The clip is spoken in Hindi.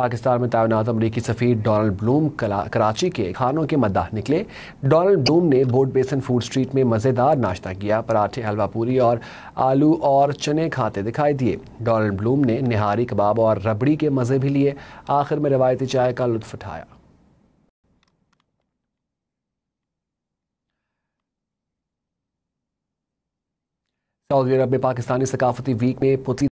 पाकिस्तान में तैनात अमरीकी सफ़ीर डोनल्ड ब्लूम कराची के खानों के मद्दाह निकले डोनल्ड ब्लूम ने बोट बेसन फूड स्ट्रीट में मज़ेदार नाश्ता किया पराठे हलवा पूरी और आलू और चने खाते दिखाई दिए डोनल्ड ब्लूम ने निहारी कबाब और रबड़ी के मज़े भी लिए आखिर में रवायती चाय का लुत्फ उठाया सऊदी अरब में पाकिस्तानी सकाफती वीक में पुती